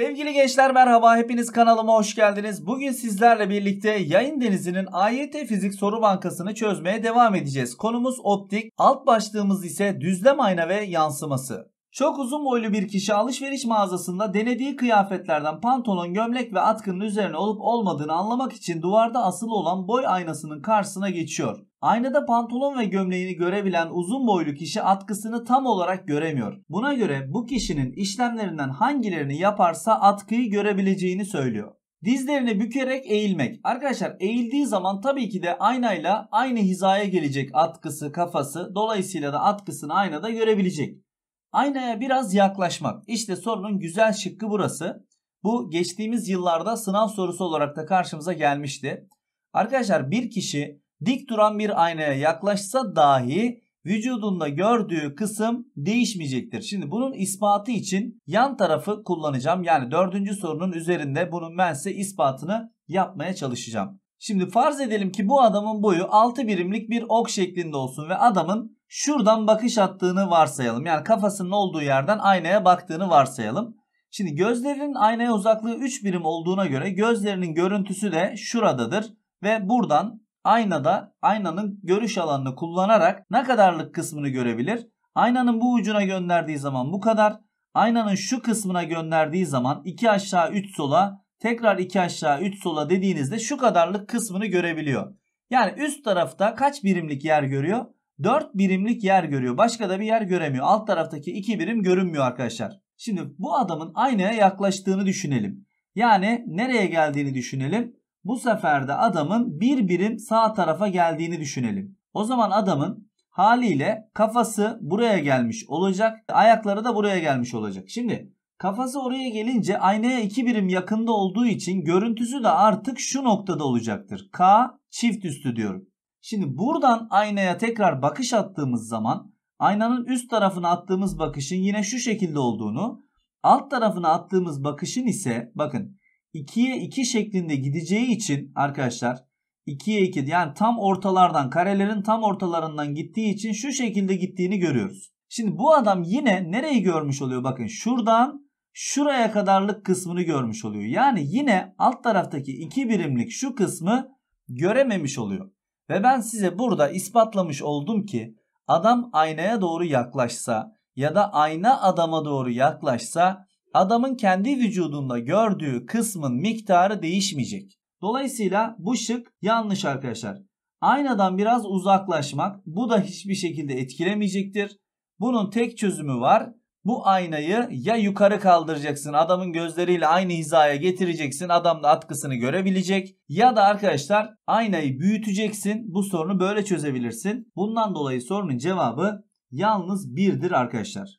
Sevgili gençler merhaba hepiniz kanalıma hoş geldiniz. Bugün sizlerle birlikte Yayın Denizi'nin AYT Fizik Soru Bankası'nı çözmeye devam edeceğiz. Konumuz optik, alt başlığımız ise düzlem ayna ve yansıması. Çok uzun boylu bir kişi alışveriş mağazasında denediği kıyafetlerden pantolon, gömlek ve atkının üzerine olup olmadığını anlamak için duvarda asılı olan boy aynasının karşısına geçiyor. Aynada pantolon ve gömleğini görebilen uzun boylu kişi atkısını tam olarak göremiyor. Buna göre bu kişinin işlemlerinden hangilerini yaparsa atkıyı görebileceğini söylüyor. Dizlerini bükerek eğilmek. Arkadaşlar eğildiği zaman tabii ki de aynayla aynı hizaya gelecek atkısı, kafası. Dolayısıyla da atkısını aynada görebilecek. Aynaya biraz yaklaşmak. İşte sorunun güzel şıkkı burası. Bu geçtiğimiz yıllarda sınav sorusu olarak da karşımıza gelmişti. Arkadaşlar bir kişi dik duran bir aynaya yaklaşsa dahi vücudunda gördüğü kısım değişmeyecektir. Şimdi bunun ispatı için yan tarafı kullanacağım. Yani dördüncü sorunun üzerinde bunun ben size ispatını yapmaya çalışacağım. Şimdi farz edelim ki bu adamın boyu 6 birimlik bir ok şeklinde olsun ve adamın Şuradan bakış attığını varsayalım. Yani kafasının olduğu yerden aynaya baktığını varsayalım. Şimdi gözlerinin aynaya uzaklığı 3 birim olduğuna göre gözlerinin görüntüsü de şuradadır. Ve buradan aynada aynanın görüş alanını kullanarak ne kadarlık kısmını görebilir? Aynanın bu ucuna gönderdiği zaman bu kadar. Aynanın şu kısmına gönderdiği zaman 2 aşağı 3 sola tekrar 2 aşağı 3 sola dediğinizde şu kadarlık kısmını görebiliyor. Yani üst tarafta kaç birimlik yer görüyor? 4 birimlik yer görüyor. Başka da bir yer göremiyor. Alt taraftaki 2 birim görünmüyor arkadaşlar. Şimdi bu adamın aynaya yaklaştığını düşünelim. Yani nereye geldiğini düşünelim. Bu sefer de adamın bir birim sağ tarafa geldiğini düşünelim. O zaman adamın haliyle kafası buraya gelmiş olacak. Ayakları da buraya gelmiş olacak. Şimdi kafası oraya gelince aynaya iki birim yakında olduğu için görüntüsü de artık şu noktada olacaktır. K çift üstü diyorum. Şimdi buradan aynaya tekrar bakış attığımız zaman aynanın üst tarafına attığımız bakışın yine şu şekilde olduğunu, alt tarafına attığımız bakışın ise bakın 2'ye 2 şeklinde gideceği için arkadaşlar 2'ye 2 yani tam ortalardan karelerin tam ortalarından gittiği için şu şekilde gittiğini görüyoruz. Şimdi bu adam yine nereyi görmüş oluyor? Bakın şuradan şuraya kadarlık kısmını görmüş oluyor. Yani yine alt taraftaki 2 birimlik şu kısmı görememiş oluyor. Ve ben size burada ispatlamış oldum ki adam aynaya doğru yaklaşsa ya da ayna adama doğru yaklaşsa adamın kendi vücudunda gördüğü kısmın miktarı değişmeyecek. Dolayısıyla bu şık yanlış arkadaşlar. Aynadan biraz uzaklaşmak bu da hiçbir şekilde etkilemeyecektir. Bunun tek çözümü var. Bu aynayı ya yukarı kaldıracaksın adamın gözleriyle aynı hizaya getireceksin adam da atkısını görebilecek ya da arkadaşlar aynayı büyüteceksin bu sorunu böyle çözebilirsin. Bundan dolayı sorunun cevabı yalnız birdir arkadaşlar.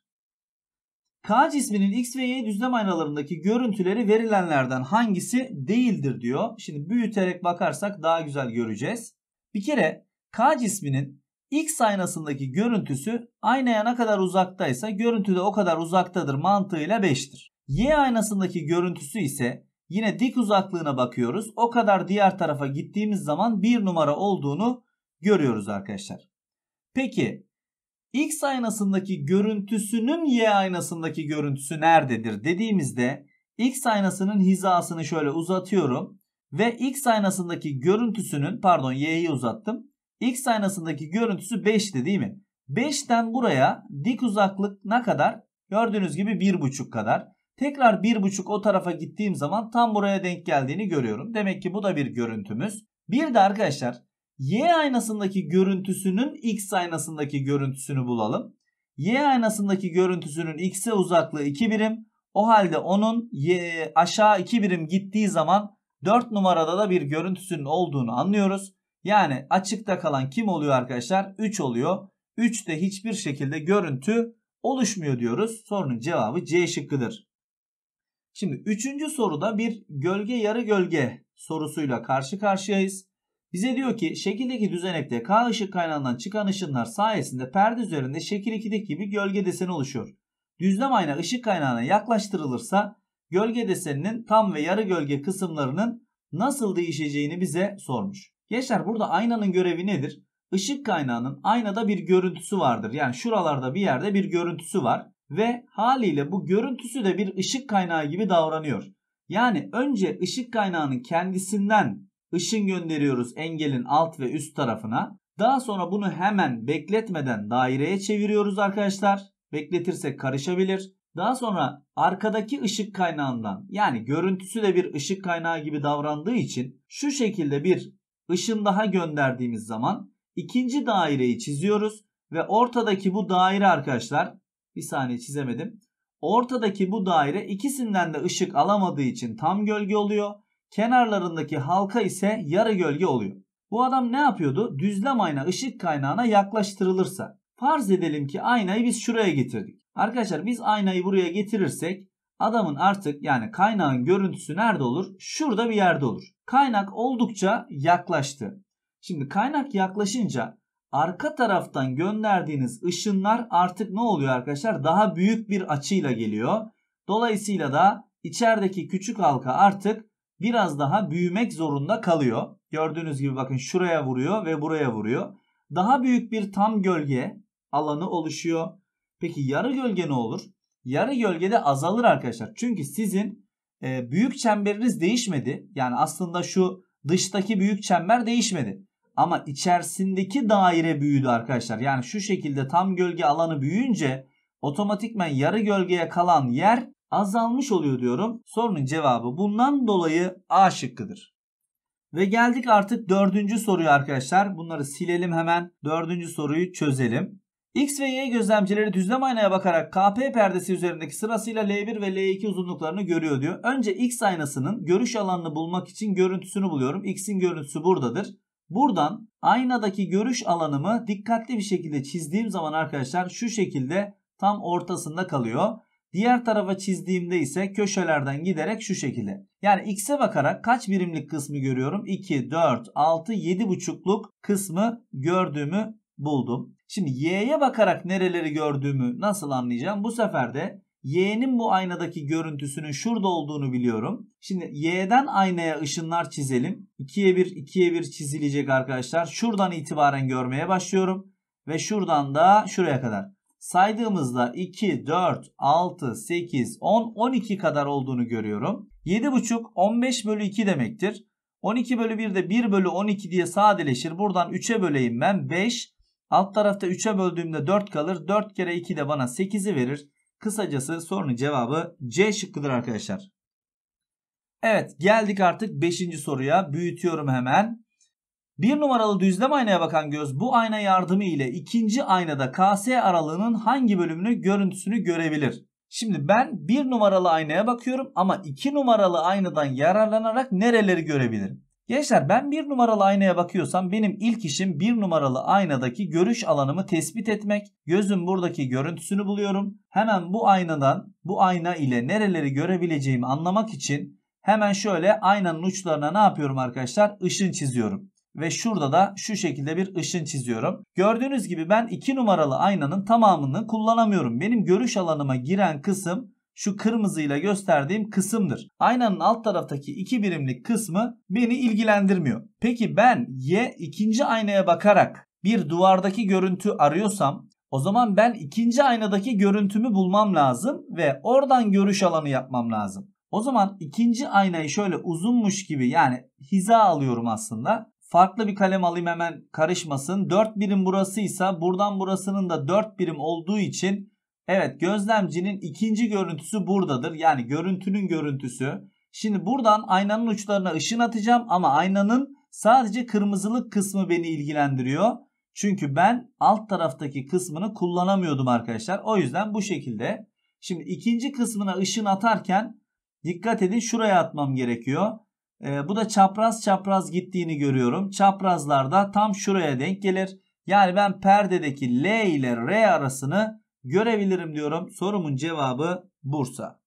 K cisminin X ve Y düzlem aynalarındaki görüntüleri verilenlerden hangisi değildir diyor. Şimdi büyüterek bakarsak daha güzel göreceğiz. Bir kere K cisminin X aynasındaki görüntüsü aynaya ne kadar uzaktaysa görüntü de o kadar uzaktadır mantığıyla 5'tir. Y aynasındaki görüntüsü ise yine dik uzaklığına bakıyoruz. O kadar diğer tarafa gittiğimiz zaman 1 numara olduğunu görüyoruz arkadaşlar. Peki X aynasındaki görüntüsünün Y aynasındaki görüntüsü nerededir dediğimizde X aynasının hizasını şöyle uzatıyorum ve X aynasındaki görüntüsünün pardon Y'yi uzattım. X aynasındaki görüntüsü 5'ti değil mi? 5'ten buraya dik uzaklık ne kadar? Gördüğünüz gibi 1,5 kadar. Tekrar 1,5 o tarafa gittiğim zaman tam buraya denk geldiğini görüyorum. Demek ki bu da bir görüntümüz. Bir de arkadaşlar Y aynasındaki görüntüsünün X aynasındaki görüntüsünü bulalım. Y aynasındaki görüntüsünün X'e uzaklığı 2 birim. O halde onun y, aşağı 2 birim gittiği zaman 4 numarada da bir görüntüsünün olduğunu anlıyoruz. Yani açıkta kalan kim oluyor arkadaşlar? 3 oluyor. 3'te hiçbir şekilde görüntü oluşmuyor diyoruz. Sorunun cevabı C şıkkıdır. Şimdi 3. soruda bir gölge yarı gölge sorusuyla karşı karşıyayız. Bize diyor ki şekildeki düzenekte K ışık kaynağından çıkan ışınlar sayesinde perde üzerinde şekil 2'deki bir gölge deseni oluşuyor. Düzlem ayna ışık kaynağına yaklaştırılırsa gölge deseninin tam ve yarı gölge kısımlarının nasıl değişeceğini bize sormuş. Gençler burada aynanın görevi nedir? Işık kaynağının aynada bir görüntüsü vardır. Yani şuralarda bir yerde bir görüntüsü var ve haliyle bu görüntüsü de bir ışık kaynağı gibi davranıyor. Yani önce ışık kaynağının kendisinden ışın gönderiyoruz engelin alt ve üst tarafına. Daha sonra bunu hemen bekletmeden daireye çeviriyoruz arkadaşlar. Bekletirsek karışabilir. Daha sonra arkadaki ışık kaynağından yani görüntüsü de bir ışık kaynağı gibi davrandığı için şu şekilde bir ışın daha gönderdiğimiz zaman ikinci daireyi çiziyoruz ve ortadaki bu daire arkadaşlar bir saniye çizemedim. Ortadaki bu daire ikisinden de ışık alamadığı için tam gölge oluyor. Kenarlarındaki halka ise yarı gölge oluyor. Bu adam ne yapıyordu? Düzlem ayna ışık kaynağına yaklaştırılırsa. Farz edelim ki aynayı biz şuraya getirdik. Arkadaşlar biz aynayı buraya getirirsek Adamın artık yani kaynağın görüntüsü nerede olur? Şurada bir yerde olur. Kaynak oldukça yaklaştı. Şimdi kaynak yaklaşınca arka taraftan gönderdiğiniz ışınlar artık ne oluyor arkadaşlar? Daha büyük bir açıyla geliyor. Dolayısıyla da içerideki küçük halka artık biraz daha büyümek zorunda kalıyor. Gördüğünüz gibi bakın şuraya vuruyor ve buraya vuruyor. Daha büyük bir tam gölge alanı oluşuyor. Peki yarı gölge ne olur? yarı gölgede azalır arkadaşlar. Çünkü sizin e, büyük çemberiniz değişmedi. Yani aslında şu dıştaki büyük çember değişmedi. Ama içerisindeki daire büyüdü arkadaşlar. Yani şu şekilde tam gölge alanı büyüyünce otomatikmen yarı gölgeye kalan yer azalmış oluyor diyorum. Sorunun cevabı bundan dolayı A şıkkıdır. Ve geldik artık dördüncü soruyu arkadaşlar. Bunları silelim hemen. Dördüncü soruyu çözelim. X ve Y gözlemcileri düzlem aynaya bakarak KP perdesi üzerindeki sırasıyla L1 ve L2 uzunluklarını görüyor diyor. Önce X aynasının görüş alanını bulmak için görüntüsünü buluyorum. X'in görüntüsü buradadır. Buradan aynadaki görüş alanımı dikkatli bir şekilde çizdiğim zaman arkadaşlar şu şekilde tam ortasında kalıyor. Diğer tarafa çizdiğimde ise köşelerden giderek şu şekilde. Yani x'e bakarak kaç birimlik kısmı görüyorum? 2, 4, 6, 7 buçukluk kısmı gördüğümü buldum. Şimdi y'ye bakarak nereleri gördüğümü nasıl anlayacağım? Bu sefer de y'nin bu aynadaki görüntüsünün şurada olduğunu biliyorum. Şimdi y'den aynaya ışınlar çizelim. 2'ye 1, 2'ye 1 çizilecek arkadaşlar. Şuradan itibaren görmeye başlıyorum. Ve şuradan da şuraya kadar. Saydığımızda 2, 4, 6, 8, 10, 12 kadar olduğunu görüyorum. 7,5 15 bölü 2 demektir. 12 bölü 1 de 1 bölü 12 diye sadeleşir. Buradan 3'e böleyim ben 5. Alt tarafta 3'e böldüğümde 4 kalır. 4 kere 2 de bana 8'i verir. Kısacası sorunun cevabı C şıkkıdır arkadaşlar. Evet geldik artık 5. soruya. Büyütüyorum hemen. Bir numaralı düzlem aynaya bakan göz bu ayna yardımı ile ikinci aynada KS aralığının hangi bölümünü görüntüsünü görebilir? Şimdi ben bir numaralı aynaya bakıyorum ama iki numaralı aynadan yararlanarak nereleri görebilirim? Gençler ben bir numaralı aynaya bakıyorsam benim ilk işim bir numaralı aynadaki görüş alanımı tespit etmek. Gözüm buradaki görüntüsünü buluyorum. Hemen bu aynadan bu ayna ile nereleri görebileceğimi anlamak için hemen şöyle aynanın uçlarına ne yapıyorum arkadaşlar? Işın çiziyorum. Ve şurada da şu şekilde bir ışın çiziyorum. Gördüğünüz gibi ben 2 numaralı aynanın tamamını kullanamıyorum. Benim görüş alanıma giren kısım şu kırmızıyla gösterdiğim kısımdır. Aynanın alt taraftaki iki birimlik kısmı beni ilgilendirmiyor. Peki ben Y ikinci aynaya bakarak bir duvardaki görüntü arıyorsam o zaman ben ikinci aynadaki görüntümü bulmam lazım ve oradan görüş alanı yapmam lazım. O zaman ikinci aynayı şöyle uzunmuş gibi yani hiza alıyorum aslında. Farklı bir kalem alayım hemen karışmasın. 4 birim burasıysa buradan burasının da 4 birim olduğu için Evet gözlemcinin ikinci görüntüsü buradadır. Yani görüntünün görüntüsü. Şimdi buradan aynanın uçlarına ışın atacağım ama aynanın sadece kırmızılık kısmı beni ilgilendiriyor. Çünkü ben alt taraftaki kısmını kullanamıyordum arkadaşlar. O yüzden bu şekilde. Şimdi ikinci kısmına ışın atarken dikkat edin şuraya atmam gerekiyor. Ee, bu da çapraz çapraz gittiğini görüyorum. Çaprazlarda tam şuraya denk gelir. Yani ben perdedeki L ile R arasını görebilirim diyorum. Sorumun cevabı Bursa.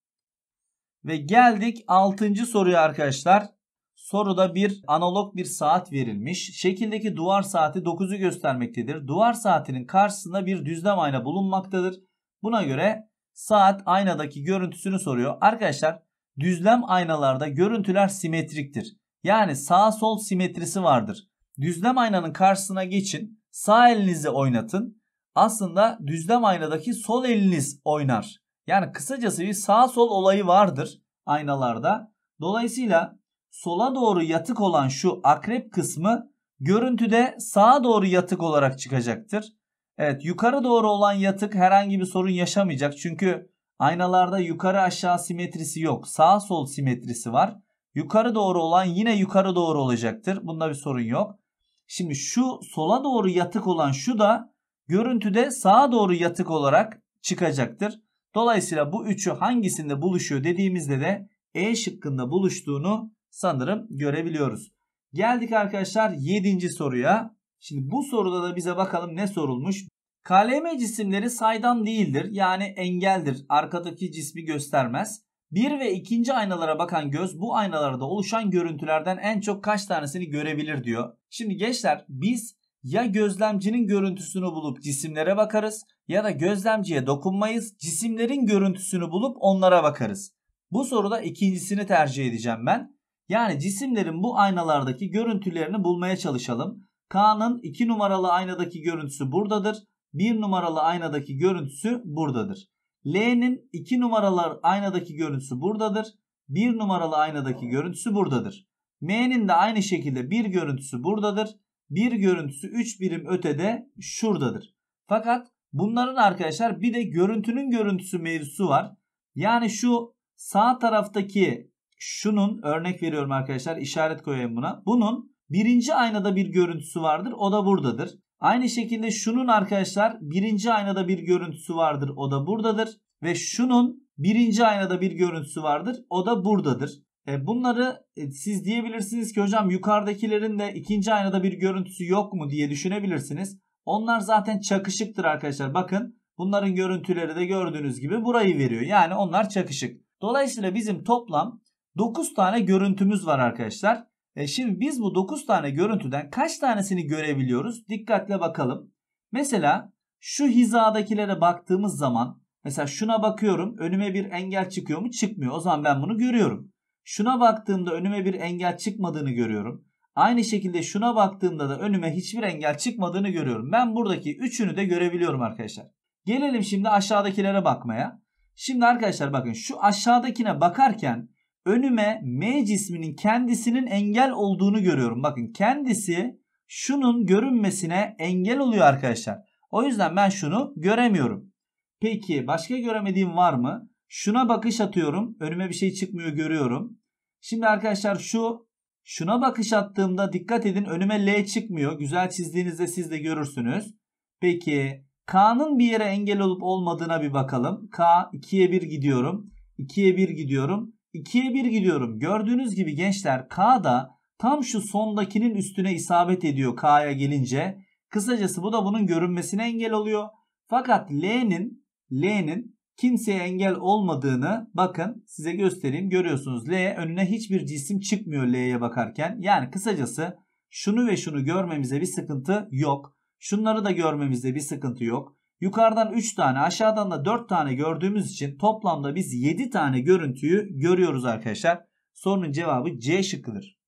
Ve geldik 6. soruya arkadaşlar. Soruda bir analog bir saat verilmiş. Şekildeki duvar saati 9'u göstermektedir. Duvar saatinin karşısında bir düzlem ayna bulunmaktadır. Buna göre saat aynadaki görüntüsünü soruyor. Arkadaşlar düzlem aynalarda görüntüler simetriktir. Yani sağ sol simetrisi vardır. Düzlem aynanın karşısına geçin. Sağ elinizi oynatın aslında düzlem aynadaki sol eliniz oynar. Yani kısacası bir sağ sol olayı vardır aynalarda. Dolayısıyla sola doğru yatık olan şu akrep kısmı görüntüde sağa doğru yatık olarak çıkacaktır. Evet yukarı doğru olan yatık herhangi bir sorun yaşamayacak. Çünkü aynalarda yukarı aşağı simetrisi yok. Sağ sol simetrisi var. Yukarı doğru olan yine yukarı doğru olacaktır. Bunda bir sorun yok. Şimdi şu sola doğru yatık olan şu da görüntüde sağa doğru yatık olarak çıkacaktır. Dolayısıyla bu üçü hangisinde buluşuyor dediğimizde de E şıkkında buluştuğunu sanırım görebiliyoruz. Geldik arkadaşlar 7. soruya. Şimdi bu soruda da bize bakalım ne sorulmuş. KLM cisimleri saydam değildir yani engeldir. Arkadaki cismi göstermez. Bir ve ikinci aynalara bakan göz bu aynalarda oluşan görüntülerden en çok kaç tanesini görebilir diyor. Şimdi gençler biz ya gözlemcinin görüntüsünü bulup cisimlere bakarız ya da gözlemciye dokunmayız cisimlerin görüntüsünü bulup onlara bakarız. Bu soruda ikincisini tercih edeceğim ben. Yani cisimlerin bu aynalardaki görüntülerini bulmaya çalışalım. Kaan'ın 2 numaralı aynadaki görüntüsü buradadır. 1 numaralı aynadaki görüntüsü buradadır. L'nin 2 numaralı aynadaki görüntüsü buradadır. 1 numaralı aynadaki görüntüsü buradadır. M'nin de aynı şekilde bir görüntüsü buradadır bir görüntüsü 3 birim ötede şuradadır. Fakat bunların arkadaşlar bir de görüntünün görüntüsü mevzusu var. Yani şu sağ taraftaki şunun örnek veriyorum arkadaşlar işaret koyayım buna. Bunun birinci aynada bir görüntüsü vardır o da buradadır. Aynı şekilde şunun arkadaşlar birinci aynada bir görüntüsü vardır o da buradadır. Ve şunun birinci aynada bir görüntüsü vardır o da buradadır. E, bunları e, siz diyebilirsiniz ki hocam yukarıdakilerin de ikinci aynada bir görüntüsü yok mu diye düşünebilirsiniz. Onlar zaten çakışıktır arkadaşlar. Bakın bunların görüntüleri de gördüğünüz gibi burayı veriyor. Yani onlar çakışık. Dolayısıyla bizim toplam 9 tane görüntümüz var arkadaşlar. E şimdi biz bu 9 tane görüntüden kaç tanesini görebiliyoruz? Dikkatle bakalım. Mesela şu hizadakilere baktığımız zaman mesela şuna bakıyorum önüme bir engel çıkıyor mu? Çıkmıyor. O zaman ben bunu görüyorum. Şuna baktığımda önüme bir engel çıkmadığını görüyorum. Aynı şekilde şuna baktığımda da önüme hiçbir engel çıkmadığını görüyorum. Ben buradaki üçünü de görebiliyorum arkadaşlar. Gelelim şimdi aşağıdakilere bakmaya. Şimdi arkadaşlar bakın şu aşağıdakine bakarken önüme M cisminin kendisinin engel olduğunu görüyorum. Bakın kendisi şunun görünmesine engel oluyor arkadaşlar. O yüzden ben şunu göremiyorum. Peki başka göremediğim var mı? Şuna bakış atıyorum. Önüme bir şey çıkmıyor görüyorum. Şimdi arkadaşlar şu şuna bakış attığımda dikkat edin önüme L çıkmıyor. Güzel çizdiğinizde siz de görürsünüz. Peki K'nın bir yere engel olup olmadığına bir bakalım. K 2'ye 1 gidiyorum. 2'ye 1 gidiyorum. 2'ye 1 gidiyorum. Gördüğünüz gibi gençler K da tam şu sondakinin üstüne isabet ediyor K'ya gelince. Kısacası bu da bunun görünmesine engel oluyor. Fakat L'nin L'nin kimseye engel olmadığını bakın size göstereyim. Görüyorsunuz L önüne hiçbir cisim çıkmıyor L'ye bakarken. Yani kısacası şunu ve şunu görmemize bir sıkıntı yok. Şunları da görmemizde bir sıkıntı yok. Yukarıdan 3 tane aşağıdan da 4 tane gördüğümüz için toplamda biz 7 tane görüntüyü görüyoruz arkadaşlar. Sorunun cevabı C şıkkıdır.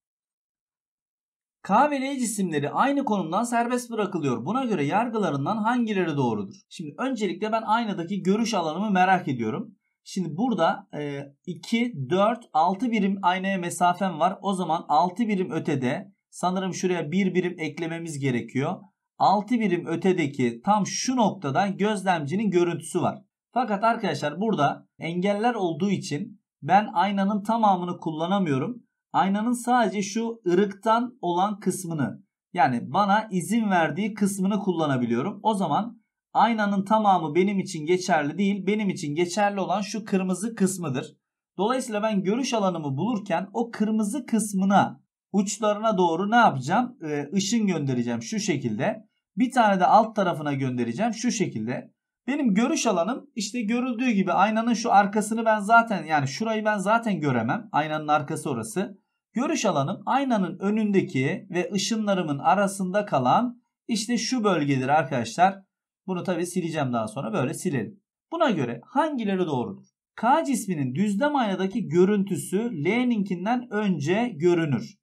K ve L cisimleri aynı konumdan serbest bırakılıyor. Buna göre yargılarından hangileri doğrudur? Şimdi öncelikle ben aynadaki görüş alanımı merak ediyorum. Şimdi burada 2, 4, 6 birim aynaya mesafem var. O zaman 6 birim ötede sanırım şuraya 1 birim eklememiz gerekiyor. 6 birim ötedeki tam şu noktada gözlemcinin görüntüsü var. Fakat arkadaşlar burada engeller olduğu için ben aynanın tamamını kullanamıyorum aynanın sadece şu ırıktan olan kısmını yani bana izin verdiği kısmını kullanabiliyorum. O zaman aynanın tamamı benim için geçerli değil. Benim için geçerli olan şu kırmızı kısmıdır. Dolayısıyla ben görüş alanımı bulurken o kırmızı kısmına uçlarına doğru ne yapacağım? Ee, ışın göndereceğim şu şekilde. Bir tane de alt tarafına göndereceğim şu şekilde. Benim görüş alanım işte görüldüğü gibi aynanın şu arkasını ben zaten yani şurayı ben zaten göremem. Aynanın arkası orası. Görüş alanım aynanın önündeki ve ışınlarımın arasında kalan işte şu bölgedir arkadaşlar. Bunu tabi sileceğim daha sonra böyle silelim. Buna göre hangileri doğrudur? K cisminin düzlem aynadaki görüntüsü L'ninkinden önce görünür.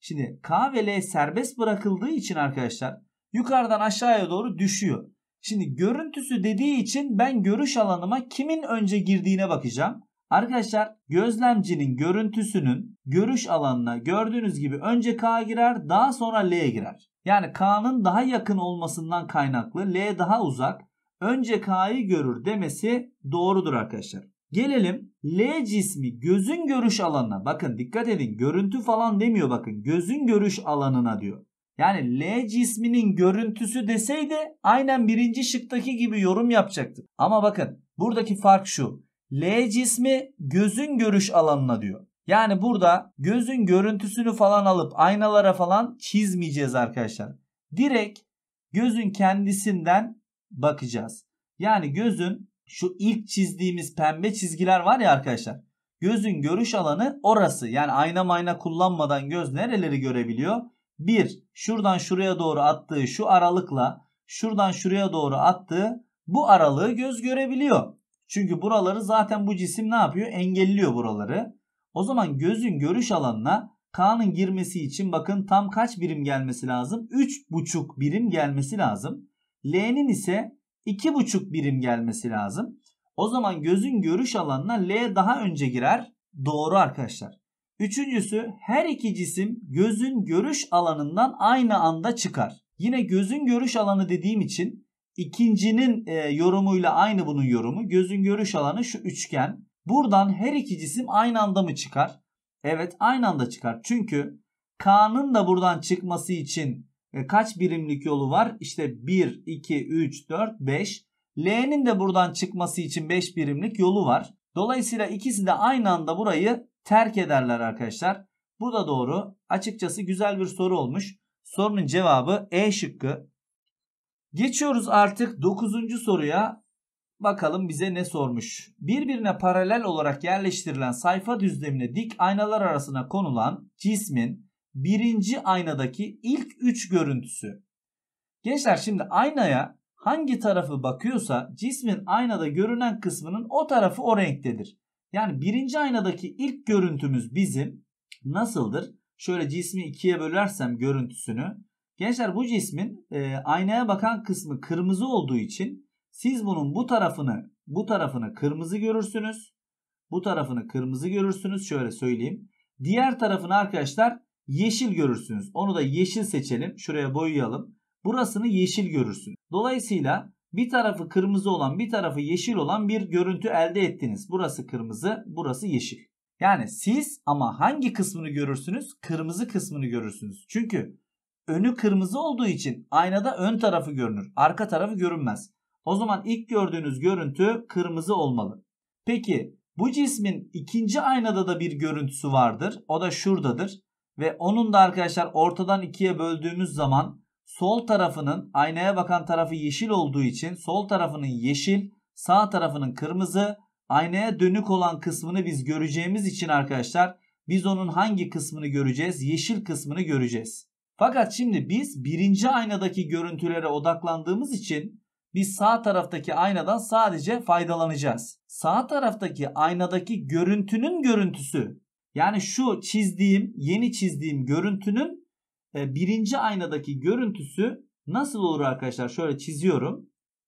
Şimdi K ve L serbest bırakıldığı için arkadaşlar yukarıdan aşağıya doğru düşüyor. Şimdi görüntüsü dediği için ben görüş alanıma kimin önce girdiğine bakacağım. Arkadaşlar gözlemcinin görüntüsünün görüş alanına gördüğünüz gibi önce K girer daha sonra L girer. Yani K'nın daha yakın olmasından kaynaklı L daha uzak önce K'yı görür demesi doğrudur arkadaşlar. Gelelim L cismi gözün görüş alanına. Bakın dikkat edin görüntü falan demiyor bakın gözün görüş alanına diyor. Yani L cisminin görüntüsü deseydi aynen birinci şıktaki gibi yorum yapacaktı. Ama bakın buradaki fark şu. L cismi gözün görüş alanına diyor. Yani burada gözün görüntüsünü falan alıp aynalara falan çizmeyeceğiz arkadaşlar. Direkt gözün kendisinden bakacağız. Yani gözün şu ilk çizdiğimiz pembe çizgiler var ya arkadaşlar. Gözün görüş alanı orası. Yani ayna mayna kullanmadan göz nereleri görebiliyor? Bir, şuradan şuraya doğru attığı şu aralıkla şuradan şuraya doğru attığı bu aralığı göz görebiliyor. Çünkü buraları zaten bu cisim ne yapıyor? Engelliyor buraları. O zaman gözün görüş alanına K'nın girmesi için bakın tam kaç birim gelmesi lazım? 3,5 birim gelmesi lazım. L'nin ise 2,5 birim gelmesi lazım. O zaman gözün görüş alanına L daha önce girer. Doğru arkadaşlar. Üçüncüsü her iki cisim gözün görüş alanından aynı anda çıkar. Yine gözün görüş alanı dediğim için İkincinin e, yorumuyla aynı bunun yorumu. Gözün görüş alanı şu üçgen. Buradan her iki cisim aynı anda mı çıkar? Evet aynı anda çıkar. Çünkü K'nın da buradan çıkması için e, kaç birimlik yolu var? İşte 1, 2, 3, 4, 5. L'nin de buradan çıkması için 5 birimlik yolu var. Dolayısıyla ikisi de aynı anda burayı terk ederler arkadaşlar. Bu da doğru. Açıkçası güzel bir soru olmuş. Sorunun cevabı E şıkkı. Geçiyoruz artık 9. soruya. Bakalım bize ne sormuş. Birbirine paralel olarak yerleştirilen sayfa düzlemine dik aynalar arasına konulan cismin birinci aynadaki ilk 3 görüntüsü. Gençler şimdi aynaya hangi tarafı bakıyorsa cismin aynada görünen kısmının o tarafı o renktedir. Yani birinci aynadaki ilk görüntümüz bizim nasıldır? Şöyle cismi ikiye bölersem görüntüsünü Gençler bu cismin e, aynaya bakan kısmı kırmızı olduğu için siz bunun bu tarafını bu tarafını kırmızı görürsünüz. Bu tarafını kırmızı görürsünüz. Şöyle söyleyeyim. Diğer tarafını arkadaşlar yeşil görürsünüz. Onu da yeşil seçelim. Şuraya boyayalım. Burasını yeşil görürsünüz. Dolayısıyla bir tarafı kırmızı olan bir tarafı yeşil olan bir görüntü elde ettiniz. Burası kırmızı, burası yeşil. Yani siz ama hangi kısmını görürsünüz? Kırmızı kısmını görürsünüz. Çünkü önü kırmızı olduğu için aynada ön tarafı görünür. Arka tarafı görünmez. O zaman ilk gördüğünüz görüntü kırmızı olmalı. Peki bu cismin ikinci aynada da bir görüntüsü vardır. O da şuradadır. Ve onun da arkadaşlar ortadan ikiye böldüğümüz zaman sol tarafının aynaya bakan tarafı yeşil olduğu için sol tarafının yeşil, sağ tarafının kırmızı, aynaya dönük olan kısmını biz göreceğimiz için arkadaşlar biz onun hangi kısmını göreceğiz? Yeşil kısmını göreceğiz. Fakat şimdi biz birinci aynadaki görüntülere odaklandığımız için biz sağ taraftaki aynadan sadece faydalanacağız. Sağ taraftaki aynadaki görüntünün görüntüsü yani şu çizdiğim yeni çizdiğim görüntünün e, birinci aynadaki görüntüsü nasıl olur arkadaşlar? Şöyle çiziyorum.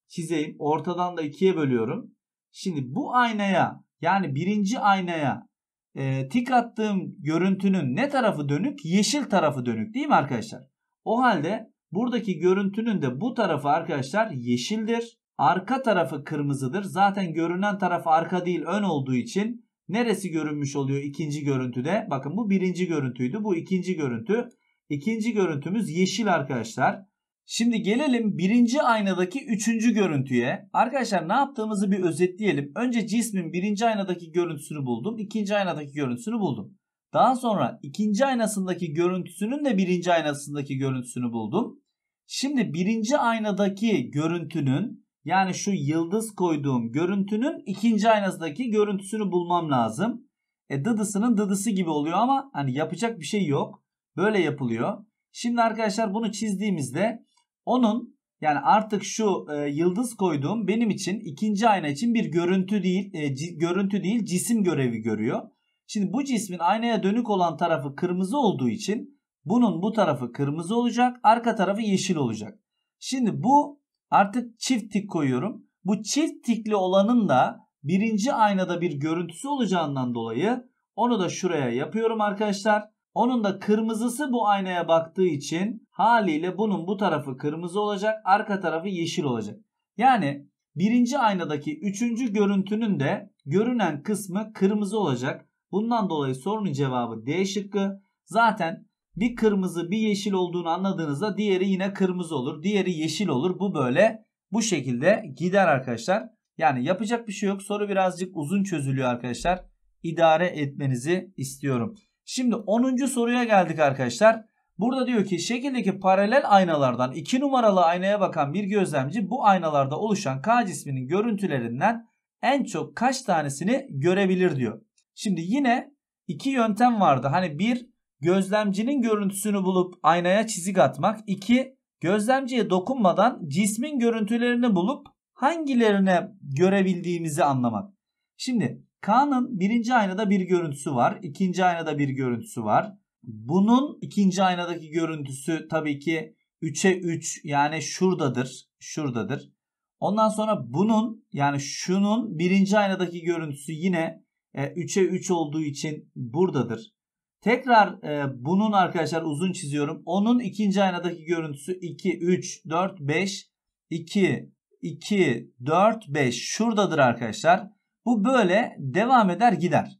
Çizeyim. Ortadan da ikiye bölüyorum. Şimdi bu aynaya yani birinci aynaya e, tik attığım görüntünün ne tarafı dönük? Yeşil tarafı dönük değil mi arkadaşlar? O halde buradaki görüntünün de bu tarafı arkadaşlar yeşildir. Arka tarafı kırmızıdır. Zaten görünen taraf arka değil ön olduğu için neresi görünmüş oluyor ikinci görüntüde? Bakın bu birinci görüntüydü. Bu ikinci görüntü. İkinci görüntümüz yeşil arkadaşlar. Şimdi gelelim birinci aynadaki üçüncü görüntüye. Arkadaşlar ne yaptığımızı bir özetleyelim. Önce cismin birinci aynadaki görüntüsünü buldum. ikinci aynadaki görüntüsünü buldum. Daha sonra ikinci aynasındaki görüntüsünün de birinci aynasındaki görüntüsünü buldum. Şimdi birinci aynadaki görüntünün yani şu yıldız koyduğum görüntünün ikinci aynasındaki görüntüsünü bulmam lazım. E dıdısının dıdısı gibi oluyor ama hani yapacak bir şey yok. Böyle yapılıyor. Şimdi arkadaşlar bunu çizdiğimizde onun yani artık şu e, yıldız koyduğum benim için ikinci ayna için bir görüntü değil, e, c- görüntü değil cisim görevi görüyor. Şimdi bu cismin aynaya dönük olan tarafı kırmızı olduğu için bunun bu tarafı kırmızı olacak, arka tarafı yeşil olacak. Şimdi bu artık çift tik koyuyorum. Bu çift tikli olanın da birinci aynada bir görüntüsü olacağından dolayı onu da şuraya yapıyorum arkadaşlar. Onun da kırmızısı bu aynaya baktığı için haliyle bunun bu tarafı kırmızı olacak, arka tarafı yeşil olacak. Yani birinci aynadaki üçüncü görüntünün de görünen kısmı kırmızı olacak. Bundan dolayı sorunun cevabı D şıkkı. Zaten bir kırmızı bir yeşil olduğunu anladığınızda diğeri yine kırmızı olur. Diğeri yeşil olur. Bu böyle bu şekilde gider arkadaşlar. Yani yapacak bir şey yok. Soru birazcık uzun çözülüyor arkadaşlar. İdare etmenizi istiyorum. Şimdi 10. soruya geldik arkadaşlar. Burada diyor ki şekildeki paralel aynalardan 2 numaralı aynaya bakan bir gözlemci bu aynalarda oluşan K cisminin görüntülerinden en çok kaç tanesini görebilir diyor. Şimdi yine iki yöntem vardı. Hani bir gözlemcinin görüntüsünü bulup aynaya çizik atmak. iki gözlemciye dokunmadan cismin görüntülerini bulup hangilerine görebildiğimizi anlamak. Şimdi K'nın birinci aynada bir görüntüsü var. ikinci aynada bir görüntüsü var. Bunun ikinci aynadaki görüntüsü tabii ki 3'e 3 yani şuradadır. Şuradadır. Ondan sonra bunun yani şunun birinci aynadaki görüntüsü yine 3'e 3 olduğu için buradadır. Tekrar e, bunun arkadaşlar uzun çiziyorum. Onun ikinci aynadaki görüntüsü 2, 3, 4, 5, 2, 2, 4, 5 şuradadır arkadaşlar. Bu böyle devam eder gider.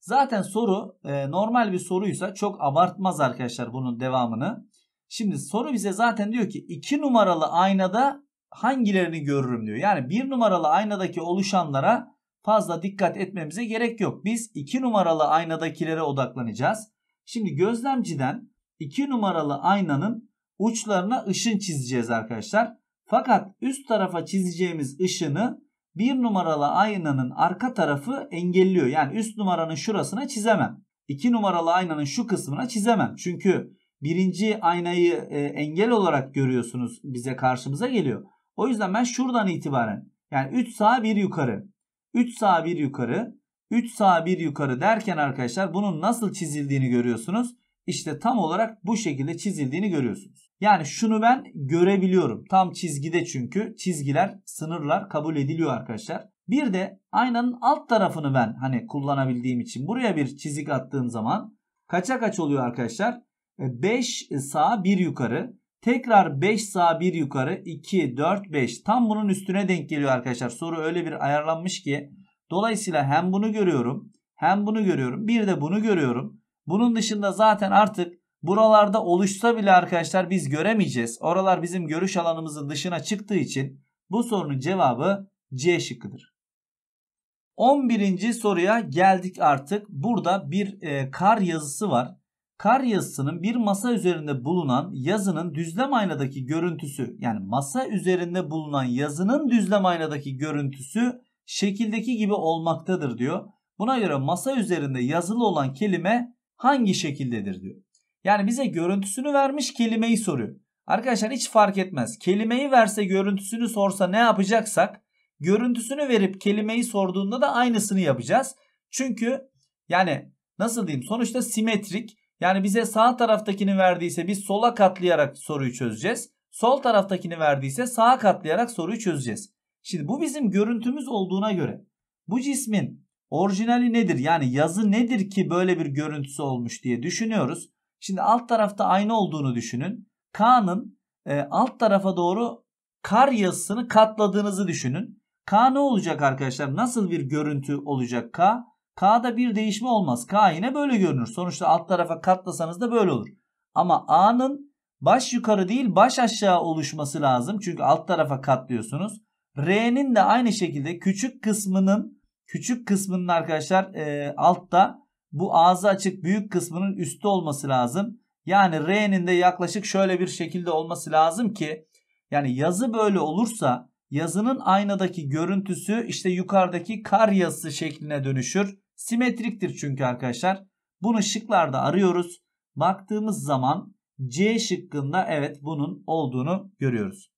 Zaten soru e, normal bir soruysa çok abartmaz arkadaşlar bunun devamını. Şimdi soru bize zaten diyor ki 2 numaralı aynada hangilerini görürüm diyor. Yani 1 numaralı aynadaki oluşanlara fazla dikkat etmemize gerek yok. Biz 2 numaralı aynadakilere odaklanacağız. Şimdi gözlemciden 2 numaralı aynanın uçlarına ışın çizeceğiz arkadaşlar. Fakat üst tarafa çizeceğimiz ışını bir numaralı aynanın arka tarafı engelliyor. Yani üst numaranın şurasına çizemem. İki numaralı aynanın şu kısmına çizemem. Çünkü birinci aynayı e, engel olarak görüyorsunuz bize karşımıza geliyor. O yüzden ben şuradan itibaren yani 3 sağ 1 yukarı 3 sağ 1 yukarı 3 sağ 1 yukarı derken arkadaşlar bunun nasıl çizildiğini görüyorsunuz. İşte tam olarak bu şekilde çizildiğini görüyorsunuz. Yani şunu ben görebiliyorum. Tam çizgide çünkü çizgiler, sınırlar kabul ediliyor arkadaşlar. Bir de aynanın alt tarafını ben hani kullanabildiğim için buraya bir çizik attığım zaman kaça kaç oluyor arkadaşlar? 5 e, sağ 1 yukarı. Tekrar 5 sağ 1 yukarı 2 4 5 tam bunun üstüne denk geliyor arkadaşlar. Soru öyle bir ayarlanmış ki dolayısıyla hem bunu görüyorum hem bunu görüyorum bir de bunu görüyorum. Bunun dışında zaten artık Buralarda oluşsa bile arkadaşlar biz göremeyeceğiz. Oralar bizim görüş alanımızın dışına çıktığı için bu sorunun cevabı C şıkkıdır. 11. soruya geldik artık. Burada bir e, kar yazısı var. Kar yazısının bir masa üzerinde bulunan yazının düzlem aynadaki görüntüsü yani masa üzerinde bulunan yazının düzlem aynadaki görüntüsü şekildeki gibi olmaktadır diyor. Buna göre masa üzerinde yazılı olan kelime hangi şekildedir diyor. Yani bize görüntüsünü vermiş kelimeyi soruyor. Arkadaşlar hiç fark etmez. Kelimeyi verse görüntüsünü sorsa ne yapacaksak görüntüsünü verip kelimeyi sorduğunda da aynısını yapacağız. Çünkü yani nasıl diyeyim sonuçta simetrik. Yani bize sağ taraftakini verdiyse biz sola katlayarak soruyu çözeceğiz. Sol taraftakini verdiyse sağa katlayarak soruyu çözeceğiz. Şimdi bu bizim görüntümüz olduğuna göre bu cismin orijinali nedir? Yani yazı nedir ki böyle bir görüntüsü olmuş diye düşünüyoruz. Şimdi alt tarafta aynı olduğunu düşünün. K'nın e, alt tarafa doğru kar yazısını katladığınızı düşünün. K ne olacak arkadaşlar? Nasıl bir görüntü olacak K? K'da bir değişme olmaz. K yine böyle görünür. Sonuçta alt tarafa katlasanız da böyle olur. Ama A'nın baş yukarı değil baş aşağı oluşması lazım. Çünkü alt tarafa katlıyorsunuz. R'nin de aynı şekilde küçük kısmının küçük kısmının arkadaşlar e, altta bu ağzı açık büyük kısmının üstü olması lazım. Yani R'nin de yaklaşık şöyle bir şekilde olması lazım ki yani yazı böyle olursa yazının aynadaki görüntüsü işte yukarıdaki kar yazısı şekline dönüşür. Simetriktir çünkü arkadaşlar. Bunu şıklarda arıyoruz. Baktığımız zaman C şıkkında evet bunun olduğunu görüyoruz.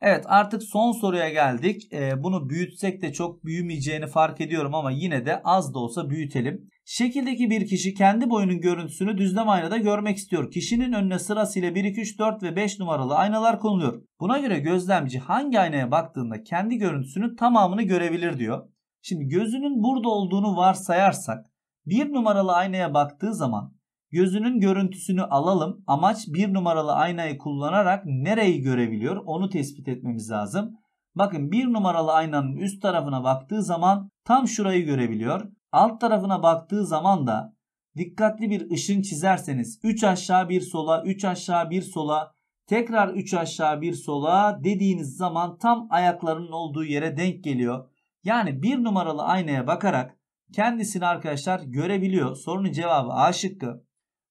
Evet artık son soruya geldik. Ee, bunu büyütsek de çok büyümeyeceğini fark ediyorum ama yine de az da olsa büyütelim. Şekildeki bir kişi kendi boyunun görüntüsünü düzlem aynada görmek istiyor. Kişinin önüne sırasıyla 1, 2, 3, 4 ve 5 numaralı aynalar konuluyor. Buna göre gözlemci hangi aynaya baktığında kendi görüntüsünün tamamını görebilir diyor. Şimdi gözünün burada olduğunu varsayarsak bir numaralı aynaya baktığı zaman gözünün görüntüsünü alalım. Amaç bir numaralı aynayı kullanarak nereyi görebiliyor onu tespit etmemiz lazım. Bakın bir numaralı aynanın üst tarafına baktığı zaman tam şurayı görebiliyor. Alt tarafına baktığı zaman da dikkatli bir ışın çizerseniz 3 aşağı bir sola 3 aşağı bir sola tekrar 3 aşağı bir sola dediğiniz zaman tam ayaklarının olduğu yere denk geliyor. Yani bir numaralı aynaya bakarak kendisini arkadaşlar görebiliyor. Sorunun cevabı A şıkkı.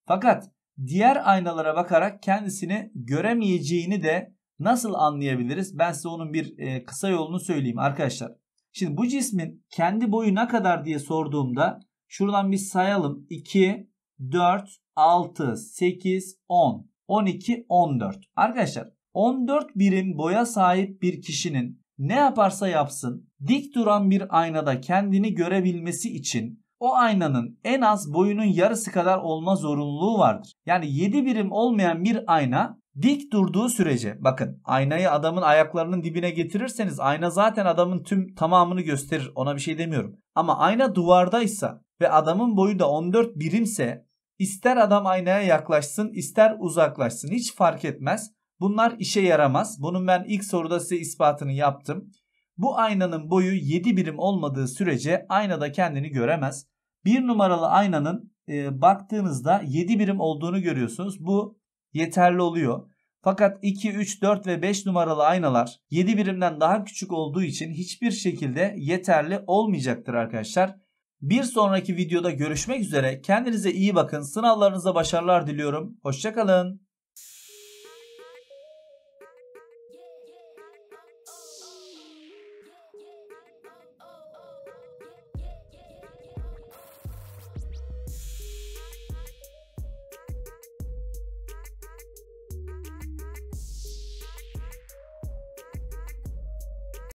Fakat diğer aynalara bakarak kendisini göremeyeceğini de nasıl anlayabiliriz? Ben size onun bir e, kısa yolunu söyleyeyim arkadaşlar. Şimdi bu cismin kendi boyu ne kadar diye sorduğumda şuradan bir sayalım. 2, 4, 6, 8, 10, 12, 14. Arkadaşlar 14 birim boya sahip bir kişinin ne yaparsa yapsın dik duran bir aynada kendini görebilmesi için o aynanın en az boyunun yarısı kadar olma zorunluluğu vardır. Yani 7 birim olmayan bir ayna Dik durduğu sürece bakın aynayı adamın ayaklarının dibine getirirseniz ayna zaten adamın tüm tamamını gösterir ona bir şey demiyorum. Ama ayna duvardaysa ve adamın boyu da 14 birimse ister adam aynaya yaklaşsın ister uzaklaşsın hiç fark etmez. Bunlar işe yaramaz. Bunun ben ilk soruda size ispatını yaptım. Bu aynanın boyu 7 birim olmadığı sürece aynada kendini göremez. Bir numaralı aynanın e, baktığınızda 7 birim olduğunu görüyorsunuz. Bu yeterli oluyor. Fakat 2, 3, 4 ve 5 numaralı aynalar 7 birimden daha küçük olduğu için hiçbir şekilde yeterli olmayacaktır arkadaşlar. Bir sonraki videoda görüşmek üzere. Kendinize iyi bakın. Sınavlarınıza başarılar diliyorum. Hoşçakalın.